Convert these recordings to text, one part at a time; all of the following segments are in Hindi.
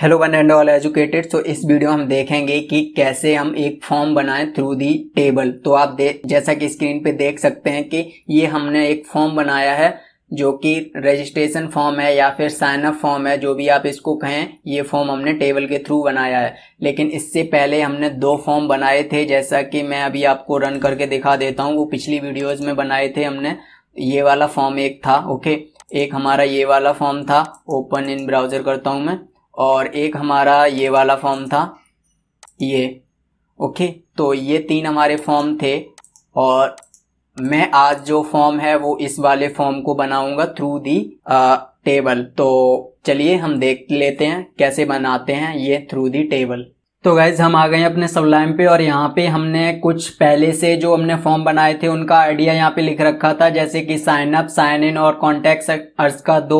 hello one and all educated so इस वीडियो हम देखेंगे कि कैसे हम एक फॉर्म बनाएं थ्रू दी टेबल तो आप दे जैसा कि स्क्रीन पे देख सकते हैं कि ये हमने एक फॉर्म बनाया है जो कि रजिस्ट्रेशन फॉर्म है या फिर साइन अप फॉर्म है जो भी आप इसको कहें ये फॉर्म हमने टेबल के थ्रू बनाया है लेकिन इससे पहले हमने दो फॉर्म बनाए थे जैसा कि मैं अभी आपको रन करके दिखा देता हूँ वो पिछली वीडियोज़ में बनाए थे हमने ये वाला फॉर्म एक था ओके एक हमारा ये वाला फॉर्म था ओपन इन ब्राउज़र करता हूँ मैं और एक हमारा ये वाला फॉर्म था ये ओके तो ये तीन हमारे फॉर्म थे और मैं आज जो फॉर्म है वो इस वाले फॉर्म को बनाऊंगा थ्रू दी टेबल तो चलिए हम देख लेते हैं कैसे बनाते हैं ये थ्रू दी टेबल तो गाइज़ हम आ गए हैं अपने सबलाइम पे और यहाँ पे हमने कुछ पहले से जो हमने फॉर्म बनाए थे उनका आइडिया यहाँ पे लिख रखा था जैसे कि साइन अप साइन इन और कॉन्टैक्ट अर्स का दो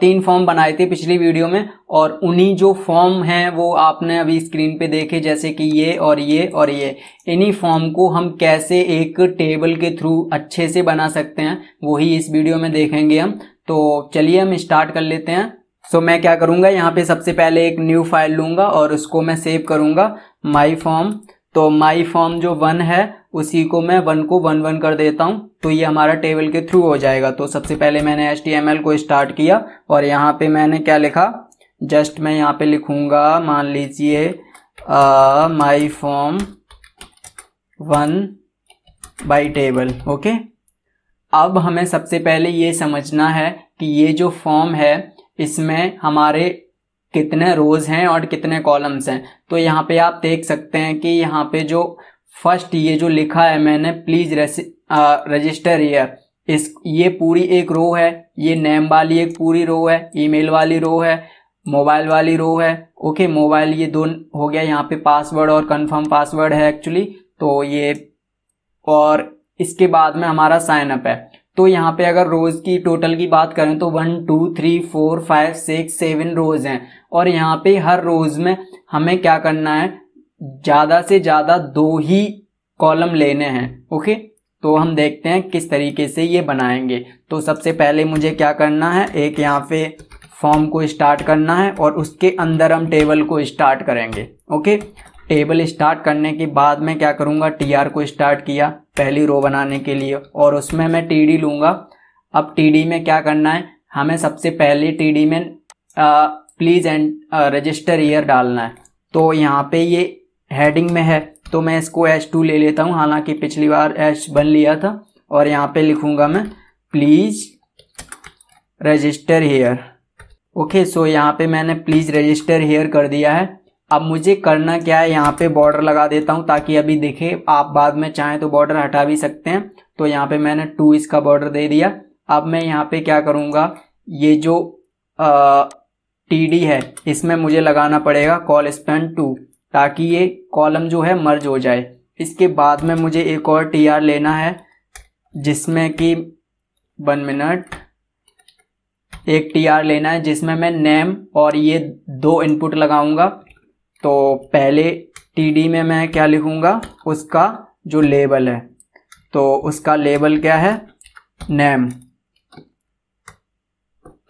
तीन फॉर्म बनाए थे पिछली वीडियो में और उन्हीं जो फॉर्म हैं वो आपने अभी स्क्रीन पे देखे जैसे कि ये और ये और ये इन्हीं फॉर्म को हम कैसे एक टेबल के थ्रू अच्छे से बना सकते हैं वही इस वीडियो में देखेंगे हम तो चलिए हम स्टार्ट कर लेते हैं सो मैं क्या करूँगा यहाँ पे सबसे पहले एक न्यू फाइल लूँगा और उसको मैं सेव करूँगा माई फॉर्म तो माई फॉर्म जो वन है उसी को मैं वन को वन वन कर देता हूँ तो ये हमारा टेबल के थ्रू हो जाएगा तो सबसे पहले मैंने एच को स्टार्ट किया और यहाँ पे मैंने क्या लिखा जस्ट मैं यहाँ पे लिखूँगा मान लीजिए my form one by table okay अब हमें सबसे पहले ये समझना है कि ये जो फॉर्म है इसमें हमारे कितने रोज हैं और कितने कॉलम्स हैं तो यहाँ पे आप देख सकते हैं कि यहाँ पे जो फर्स्ट ये जो लिखा है मैंने प्लीज रजिस्टर ईयर इस ये पूरी एक रो है ये नेम वाली एक पूरी रो है ईमेल वाली रो है मोबाइल वाली रो है ओके मोबाइल ये दोन हो गया यहाँ पे पासवर्ड और कंफर्म पासवर्ड है एक्चुअली तो ये और इसके बाद में हमारा साइनअप है तो यहाँ पे अगर रोज़ की टोटल की बात करें तो one two three four five six seven rows हैं और यहाँ पे हर रोज़ में हमें क्या करना है ज़्यादा से ज़्यादा दो ही कॉलम लेने हैं ओके तो हम देखते हैं किस तरीके से ये बनाएंगे तो सबसे पहले मुझे क्या करना है एक यहाँ पे फॉर्म को स्टार्ट करना है और उसके अंदर हम टेबल को स्टार्ट करेंगे ओके टेबल स्टार्ट करने के बाद मैं क्या करूँगा टी आर को स्टार्ट किया पहली रो बनाने के लिए और उसमें मैं टी डी लूँगा अब टी डी में क्या करना है हमें सबसे पहले टी डी में प्लीज़ एंड रजिस्टर ईयर डालना है तो यहाँ पे ये हेडिंग में है तो मैं इसको एच टू ले लेता हूँ हालांकि पिछली बार एच बन लिया था और यहाँ पे लिखूँगा मैं please register here okay so यहाँ पे मैंने प्लीज़ रजिस्टर हेयर कर दिया है अब मुझे करना क्या है यहाँ पे बॉर्डर लगा देता हूँ ताकि अभी देखे आप बाद में चाहें तो बॉर्डर हटा भी सकते हैं तो यहाँ पे मैंने टू इसका बॉर्डर दे दिया अब मैं यहाँ पे क्या करूँगा ये जो टी डी है इसमें मुझे लगाना पड़ेगा कॉल स्पेन टू ताकि ये कॉलम जो है मर्ज हो जाए इसके बाद में मुझे एक और टी आर लेना है जिसमें कि वन मिनट एक टी आर लेना है जिसमें मैं नेम और ये दो इनपुट लगाऊंगा तो पहले टीडी में मैं क्या लिखूँगा उसका जो लेबल है तो उसका लेबल क्या है नेम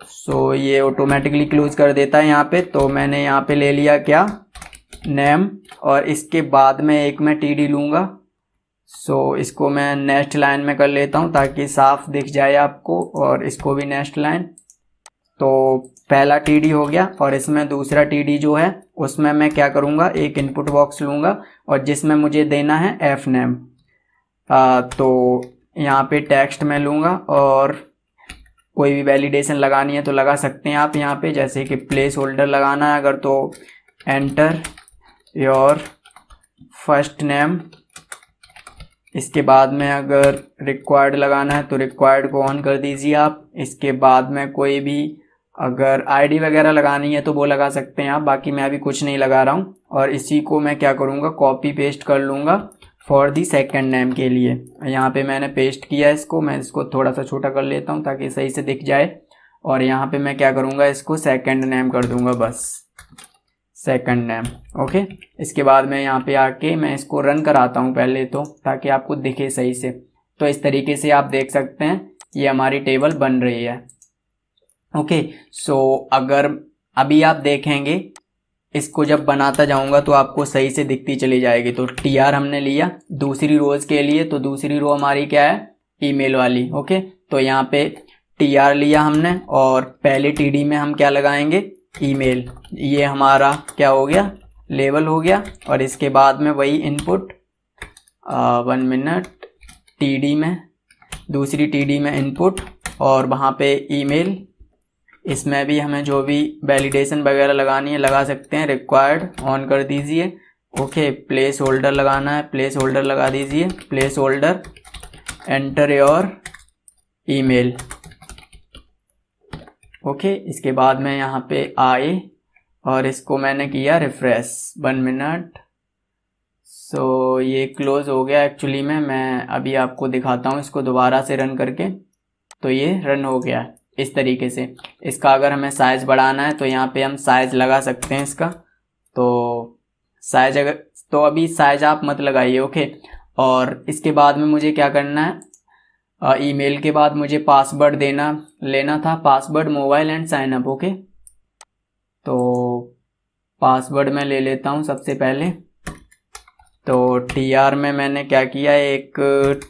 सो so, ये ऑटोमेटिकली क्लोज कर देता है यहाँ पे तो मैंने यहाँ पे ले लिया क्या नेम और इसके बाद में एक मैं टी डी लूँगा सो so, इसको मैं नेक्स्ट लाइन में कर लेता हूँ ताकि साफ दिख जाए आपको और इसको भी नेक्स्ट लाइन तो पहला टीडी हो गया और इसमें दूसरा टीडी जो है उसमें मैं क्या करूँगा एक इनपुट बॉक्स लूँगा और जिसमें मुझे देना है एफ नेम तो यहाँ पे टेक्स्ट में लूँगा और कोई भी वैलिडेशन लगानी है तो लगा सकते हैं आप यहाँ पे जैसे कि प्लेस होल्डर लगाना है अगर तो एंटर योर फर्स्ट नेम इसके बाद में अगर रिक्वायर्ड लगाना है तो रिक्वायर्ड को ऑन कर दीजिए आप इसके बाद में कोई भी अगर आईडी वगैरह लगानी है तो वो लगा सकते हैं आप बाकी मैं अभी कुछ नहीं लगा रहा हूँ और इसी को मैं क्या करूँगा कॉपी पेस्ट कर लूँगा फॉर दी सेकेंड नेम के लिए यहाँ पे मैंने पेस्ट किया इसको मैं इसको थोड़ा सा छोटा कर लेता हूँ ताकि सही से दिख जाए और यहाँ पे मैं क्या करूँगा इसको सेकेंड नेम कर दूँगा बस सेकेंड नेम ओके इसके बाद मैं यहाँ पे आके मैं इसको रन कराता हूँ पहले तो ताकि आपको दिखे सही से तो इस तरीके से आप देख सकते हैं ये हमारी टेबल बन रही है ओके सो अगर अभी आप देखेंगे इसको जब बनाता जाऊंगा तो आपको सही से दिखती चली जाएगी तो टी आर हमने लिया दूसरी रोज के लिए तो दूसरी रो हमारी क्या है ईमेल वाली ओके तो यहाँ पे टी आर लिया हमने और पहले टी डी में हम क्या लगाएंगे ईमेल ये हमारा क्या हो गया लेवल हो गया और इसके बाद में वही input one minute T D में दूसरी टी डी में इनपुट और वहाँ पे ईमेल इसमें भी हमें जो भी वैलिडेशन वगैरह लगानी है लगा सकते हैं रिक्वायर्ड ऑन कर दीजिए ओके प्लेस होल्डर लगाना है प्लेस होल्डर लगा दीजिए placeholder enter your email okay इसके बाद मैं यहाँ पे आए और इसको मैंने किया रिफ्रेश वन मिनट सो ये क्लोज़ हो गया एक्चुअली में मैं अभी आपको दिखाता हूँ इसको दोबारा से रन करके तो ये रन हो गया है इस तरीके से इसका अगर हमें साइज़ बढ़ाना है तो यहाँ पे हम साइज़ लगा सकते हैं इसका तो साइज अगर तो अभी साइज आप मत लगाइए ओके और इसके बाद में मुझे क्या करना है ईमेल के बाद मुझे पासवर्ड देना लेना था password mobile and sign up okay तो पासवर्ड मैं ले लेता हूँ सबसे पहले तो टी आर में मैंने क्या किया एक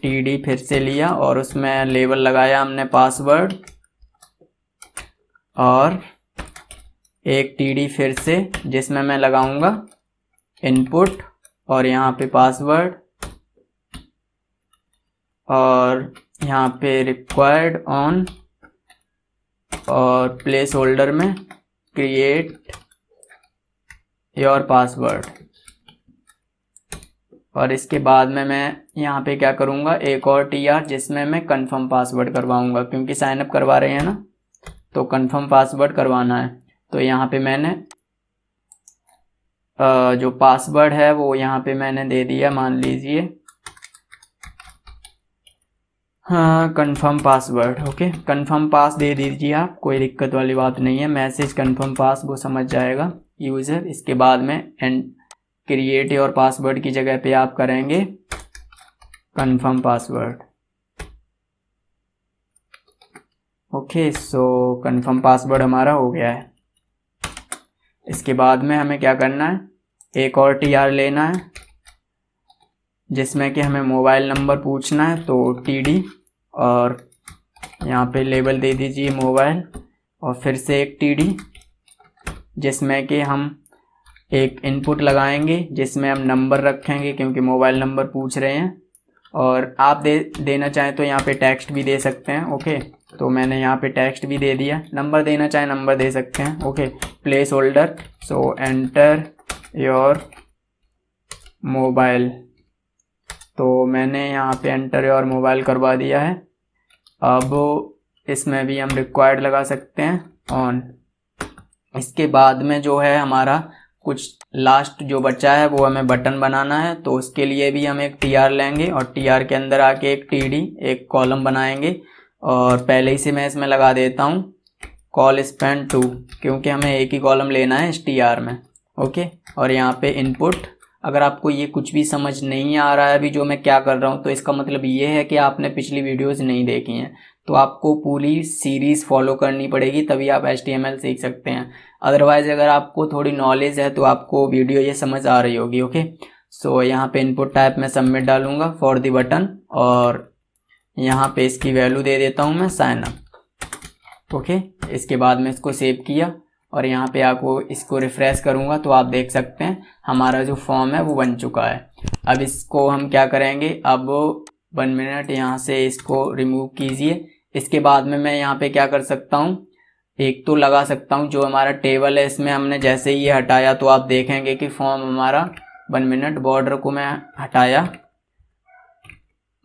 टी डी फिर से लिया और उसमें लेबल लगाया हमने पासवर्ड और एक टी फिर से जिसमें मैं लगाऊंगा इनपुट और यहाँ पे पासवर्ड और यहाँ पे रिक्वायर्ड ऑन और प्लेस होल्डर में क्रिएट योर पासवर्ड और इसके बाद में मैं यहाँ पे क्या करूँगा एक और टी आर जिसमें मैं कंफर्म पासवर्ड करवाऊँगा क्योंकि साइनअप करवा रहे हैं ना तो कंफर्म पासवर्ड करवाना है तो यहाँ पे मैंने जो पासवर्ड है वो यहाँ पे मैंने दे दिया मान लीजिए हाँ confirm password okay confirm pass दे दीजिए आप कोई दिक्कत वाली बात नहीं है मैसेज कंफर्म पास वो समझ जाएगा यूज़र इसके बाद में एंड क्रिएट और पासवर्ड की जगह पे आप करेंगे confirm password okay so confirm password हमारा हो गया है इसके बाद में हमें क्या करना है एक और टीआर लेना है जिसमें कि हमें मोबाइल नंबर पूछना है तो टीडी और यहाँ पे लेबल दे दीजिए मोबाइल और फिर से एक टीडी जिसमें कि हम एक इनपुट लगाएंगे जिसमें हम नंबर रखेंगे क्योंकि मोबाइल नंबर पूछ रहे हैं और आप दे देना चाहें तो यहाँ पे टेक्स्ट भी दे सकते हैं ओके तो मैंने यहाँ पे टेक्स्ट भी दे दिया नंबर देना चाहे नंबर दे सकते हैं okay placeholder so enter your mobile तो मैंने यहाँ पे एंटर योर मोबाइल करवा दिया है अब इसमें भी हम रिक्वायर्ड लगा सकते हैं ऑन इसके बाद में जो है हमारा कुछ लास्ट जो बचा है वो हमें बटन बनाना है तो उसके लिए भी हम एक टी आर लेंगे और टी आर के अंदर आके एक टी डी एक कॉलम बनाएंगे और पहले ही से मैं इसमें लगा देता हूँ कॉल स्पेंड टू क्योंकि हमें एक ही कॉलम लेना है एस में ओके और यहाँ पे इनपुट अगर आपको ये कुछ भी समझ नहीं आ रहा है अभी जो मैं क्या कर रहा हूँ तो इसका मतलब ये है कि आपने पिछली वीडियोज़ नहीं देखी हैं तो आपको पूरी सीरीज़ फॉलो करनी पड़ेगी तभी आप एच सीख सकते हैं अदरवाइज़ अगर आपको थोड़ी नॉलेज है तो आपको वीडियो ये समझ आ रही होगी ओके सो so, यहाँ पे इनपुट टाइप में सबमिट डालूंगा फॉर दी बटन और यहाँ पे इसकी वैल्यू दे देता हूँ मैं साइन अप ओके इसके बाद में इसको सेव किया और यहाँ पे आपको इसको रिफ़्रेश करूँगा तो आप देख सकते हैं हमारा जो फॉर्म है वो बन चुका है अब इसको हम क्या करेंगे अब वन मिनट यहाँ से इसको रिमूव कीजिए इसके बाद में मैं यहाँ पे क्या कर सकता हूँ एक तो लगा सकता हूँ जो हमारा टेबल है इसमें हमने जैसे ही हटाया तो आप देखेंगे कि फॉर्म हमारा वन मिनट बॉर्डर को मैं हटाया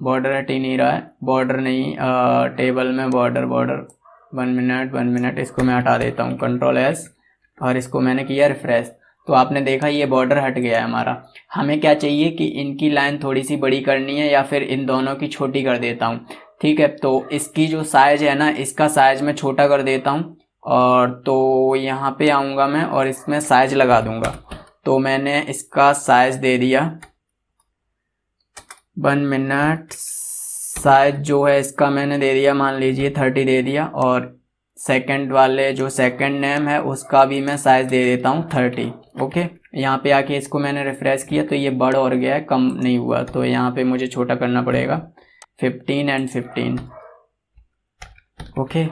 बॉर्डर हट ही नहीं रहा है बॉर्डर नहीं आ, टेबल में border border one minute one minute इसको मैं हटा देता हूँ कंट्रोल एस और इसको मैंने किया रिफ्रेश तो आपने देखा ये बॉर्डर हट गया है हमारा हमें क्या चाहिए कि इनकी लाइन थोड़ी सी बड़ी करनी है या फिर इन दोनों की छोटी कर देता हूँ ठीक है तो इसकी जो साइज है ना इसका साइज मैं छोटा कर देता हूँ और तो यहाँ पे आऊँगा मैं और इसमें साइज लगा दूँगा तो मैंने इसका साइज दे दिया वन मिनट शायद जो है इसका मैंने दे दिया मान लीजिए थर्टी दे दिया और सेकंड वाले जो सेकंड नेम है उसका भी मैं साइज़ दे देता हूँ थर्टी ओके यहाँ पे आके इसको मैंने रिफ्रेश किया तो ये बड़ और गया है कम नहीं हुआ तो यहाँ पे मुझे छोटा करना पड़ेगा fifteen and fifteen okay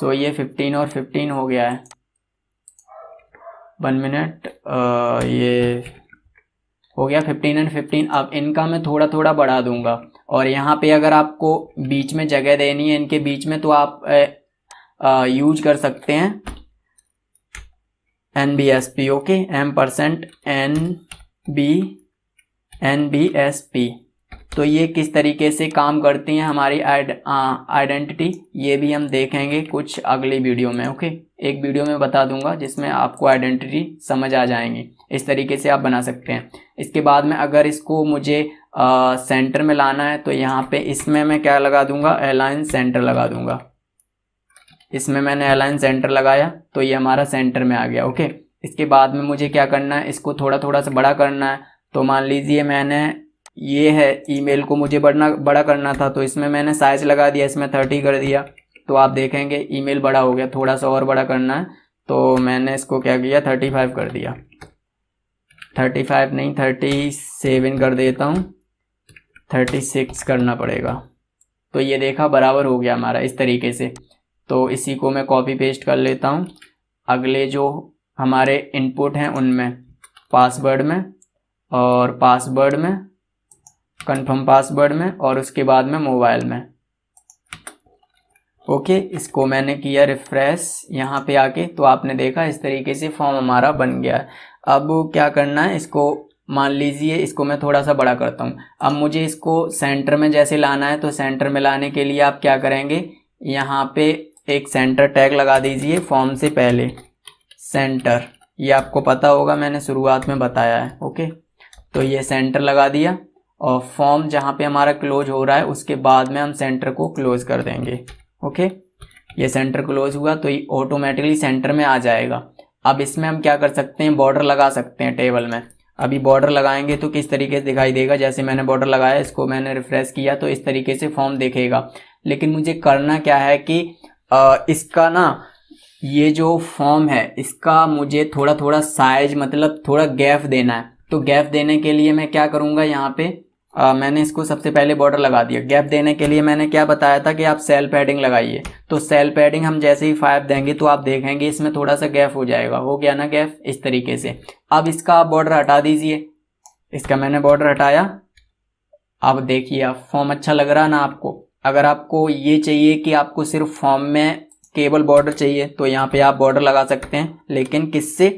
so ये फिफ्टीन और फिफ्टीन हो गया है वन मिनट ये हो गया फिफ्टीन एंड फिफ्टीन अब इनका मैं थोड़ा थोड़ा बढ़ा दूंगा और यहाँ पे अगर आपको बीच में जगह देनी है इनके बीच में तो आप ए, आ, यूज कर सकते हैं N B S P okay M percent N B N B S P तो ये किस तरीके से काम करती हैं हमारी आइडेंटिटी ये भी हम देखेंगे कुछ अगली वीडियो में ओके एक वीडियो में बता दूंगा जिसमें आपको आइडेंटिटी समझ आ जाएंगी इस तरीके से आप बना सकते हैं इसके बाद में अगर इसको मुझे आ, सेंटर में लाना है तो यहाँ पे इसमें मैं क्या लगा दूंगा एलाइन सेंटर लगा दूंगा इसमें मैंने एलाइन सेंटर लगाया तो ये हमारा सेंटर में आ गया ओके इसके बाद में मुझे क्या करना है इसको थोड़ा थोड़ा सा बड़ा करना है तो मान लीजिए मैंने ये है ईमेल को मुझे बढ़ना बड़ा करना था तो इसमें मैंने साइज़ लगा दिया इसमें थर्टी कर दिया तो आप देखेंगे ईमेल बड़ा हो गया थोड़ा सा और बड़ा करना है तो मैंने इसको क्या किया थर्टी फाइव कर दिया थर्टी फाइव नहीं थर्टी सेवन कर देता हूँ थर्टी सिक्स करना पड़ेगा तो ये देखा बराबर हो गया हमारा इस तरीके से तो इसी को मैं कॉपी पेस्ट कर लेता हूँ अगले जो हमारे इनपुट हैं उनमें पासवर्ड में और पासवर्ड में कंफर्म पासवर्ड में और उसके बाद में मोबाइल में ओके इसको मैंने किया रिफ्रेश यहाँ पे आके तो आपने देखा इस तरीके से फॉर्म हमारा बन गया है अब क्या करना है इसको मान लीजिए इसको मैं थोड़ा सा बड़ा करता हूँ अब मुझे इसको सेंटर में जैसे लाना है तो सेंटर में लाने के लिए आप क्या करेंगे यहाँ पे एक सेंटर टैग लगा दीजिए फॉर्म से पहले सेंटर ये आपको पता होगा मैंने शुरुआत में बताया है ओके तो ये सेंटर लगा दिया और फॉर्म जहाँ पे हमारा क्लोज हो रहा है उसके बाद में हम सेंटर को क्लोज कर देंगे ओके ये सेंटर क्लोज हुआ तो ये ऑटोमेटिकली सेंटर में आ जाएगा अब इसमें हम क्या कर सकते हैं बॉर्डर लगा सकते हैं टेबल में अभी बॉर्डर लगाएंगे तो किस तरीके से दिखाई देगा जैसे मैंने बॉर्डर लगाया इसको मैंने रिफ्रेश किया तो इस तरीके से फॉर्म देखेगा लेकिन मुझे करना क्या है कि आ, इसका ना ये जो फॉर्म है इसका मुझे थोड़ा थोड़ा साइज मतलब थोड़ा गैप देना है तो गैप देने के लिए मैं क्या करूँगा यहाँ पे आ, मैंने इसको सबसे पहले बॉर्डर लगा दिया गैप देने के लिए मैंने क्या बताया था कि आप सेल पैडिंग लगाइए तो सेल पैडिंग हम जैसे ही फाइव देंगे तो आप देखेंगे इसमें थोड़ा सा गैप हो जाएगा हो गया ना गैप इस तरीके से अब इसका आप बॉर्डर हटा दीजिए इसका मैंने बॉर्डर हटाया आप देखिए आप फॉर्म अच्छा लग रहा ना आपको अगर आपको ये चाहिए कि आपको सिर्फ फॉर्म में केबल बॉर्डर चाहिए तो यहाँ पे आप बॉर्डर लगा सकते हैं लेकिन किससे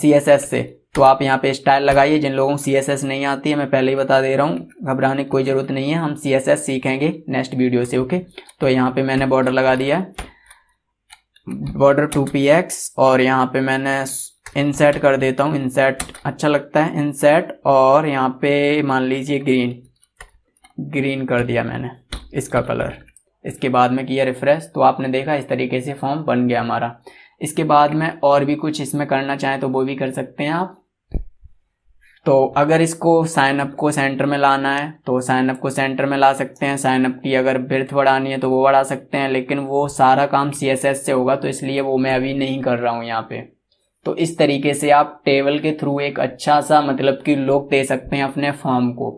सी एस एस से तो आप यहाँ पे स्टाइल लगाइए जिन लोगों को सी नहीं आती है मैं पहले ही बता दे रहा हूँ घबराने की कोई ज़रूरत नहीं है हम सी सीखेंगे नेक्स्ट वीडियो से ओके तो यहाँ पे मैंने बॉर्डर लगा दिया है बॉर्डर टू पी एक्स और यहाँ पे मैंने इंसेट कर देता हूँ इंसेट अच्छा लगता है इनसेट और यहाँ पे मान लीजिए ग्रीन ग्रीन कर दिया मैंने इसका कलर इसके बाद में किया रिफ्रेश तो आपने देखा इस तरीके से फॉर्म बन गया हमारा इसके बाद में और भी कुछ इसमें करना चाहें तो वो भी कर सकते हैं आप तो अगर इसको साइनअप को सेंटर में लाना है तो साइनअप को सेंटर में ला सकते हैं साइनअप की अगर बिर्थ बढ़ानी है तो वो बढ़ा सकते हैं लेकिन वो सारा काम सी से होगा तो इसलिए वो मैं अभी नहीं कर रहा हूँ यहाँ पे तो इस तरीके से आप टेबल के थ्रू एक अच्छा सा मतलब कि लोग दे सकते हैं अपने फॉर्म को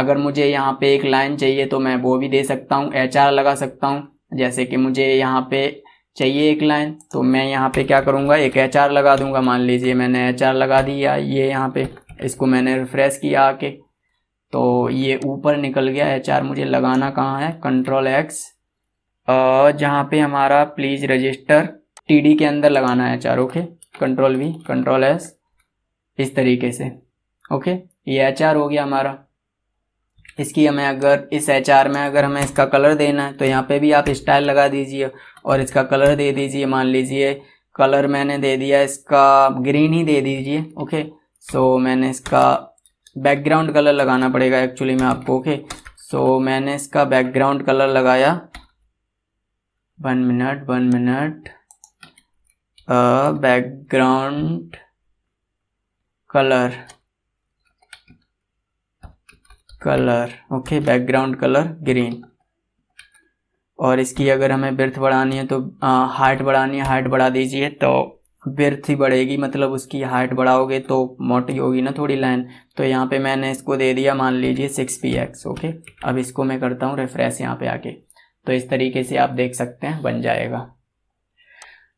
अगर मुझे यहाँ पे एक लाइन चाहिए तो मैं वो भी दे सकता हूँ एच लगा सकता हूँ जैसे कि मुझे यहाँ पे चाहिए एक लाइन तो मैं यहाँ पे क्या करूँगा एक एच लगा दूंगा मान लीजिए मैंने एच लगा दिया ये यहाँ पे इसको मैंने रिफ्रेश किया आके तो ये ऊपर निकल गया एच मुझे लगाना कहाँ है कंट्रोल एक्स जहाँ पे हमारा प्लीज़ रजिस्टर टीडी के अंदर लगाना है H okay control V control S इस तरीके से ओके ये एच हो गया हमारा इसकी हमें अगर इस एच में अगर हमें इसका कलर देना है तो यहाँ पे भी आप स्टाइल लगा दीजिए और इसका कलर दे दीजिए मान लीजिए कलर मैंने दे दिया इसका ग्रीन ही दे दीजिए ओके सो so, मैंने इसका बैकग्राउंड कलर लगाना पड़ेगा एक्चुअली में आपको ओके सो so, मैंने इसका बैकग्राउंड कलर लगाया one minute one minute background colour colour okay background colour green और इसकी अगर हमें बर्थ बढ़ानी है तो हाइट बढ़ानी है हाइट बढ़ा दीजिए तो ही बढ़ेगी मतलब उसकी हाइट बढ़ाओगे तो मोटी होगी ना थोड़ी लाइन तो यहाँ पे मैंने इसको दे दिया मान लीजिए सिक्स पी एक्स ओके अब इसको मैं करता हूँ रेफ्रेश यहाँ पे आके तो इस तरीके से आप देख सकते हैं बन जाएगा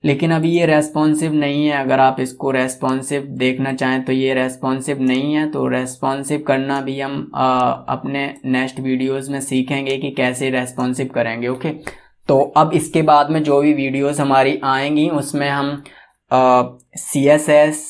लेकिन अभी ये रेस्पॉन्सिव नहीं है अगर आप इसको रेस्पॉन्सिव देखना चाहें तो ये रेस्पॉन्सिव नहीं है तो रेस्पॉन्सिव करना भी हम आ, अपने नेक्स्ट वीडियोज में सीखेंगे कि कैसे रेस्पॉन्सिव करेंगे ओके तो अब इसके बाद में जो भी वीडियोज हमारी आएंगी उसमें हम सी एस एस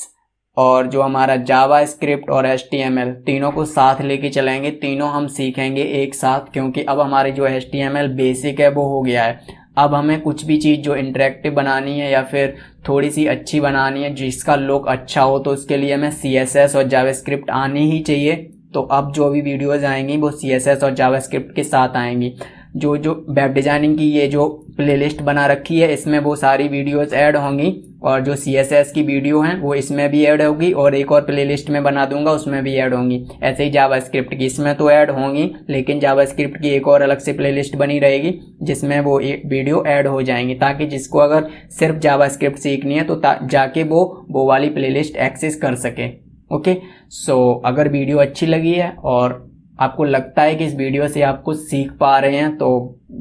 और जो हमारा जावा स्क्रिप्ट और एच तीनों को साथ लेके चलेंगे तीनों हम सीखेंगे एक साथ क्योंकि अब हमारे जो एच बेसिक है वो हो गया है अब हमें कुछ भी चीज़ जो इंटरेक्टिव बनानी है या फिर थोड़ी सी अच्छी बनानी है जिसका लुक अच्छा हो तो उसके लिए हमें सी एस एस और स्क्रिप्ट आनी ही चाहिए तो अब जो भी वीडियोज़ आएंगी वो सी एस एस और जावा स्क्रिप्ट के साथ आएंगी जो जो वेब डिज़ाइनिंग की ये जो प्लेलिस्ट बना रखी है इसमें वो सारी वीडियोज़ ऐड होंगी और जो सी एस एस की वीडियो हैं वो इसमें भी ऐड होगी और एक और प्ले लिस्ट में बना दूंगा उसमें भी ऐड होंगी ऐसे ही जावा स्क्रिप्ट की इसमें तो ऐड होंगी लेकिन जावा स्क्रिप्ट की एक और अलग से प्ले लिस्ट बनी रहेगी जिसमें वो वीडियो ऐड हो जाएंगी ताकि जिसको अगर सिर्फ जावा स्क्रिप्ट सीखनी है तो जाके वो वो वाली प्ले लिस्ट एक्सेस कर सके ओके सो अगर वीडियो अच्छी लगी है और आपको लगता है कि इस वीडियो से आप कुछ सीख पा रहे हैं तो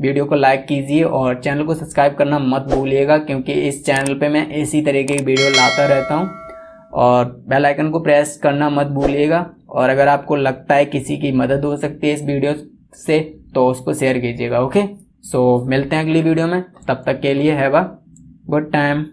वीडियो को लाइक कीजिए और चैनल को सब्सक्राइब करना मत भूलिएगा क्योंकि इस चैनल पे मैं इसी तरीके की वीडियो लाता रहता हूँ और बेल आइकन को प्रेस करना मत भूलिएगा और अगर आपको लगता है किसी की मदद हो सकती है इस वीडियो से तो उसको शेयर कीजिएगा ओके सो मिलते हैं अगली वीडियो में तब तक के लिए हैव अ गुड टाइम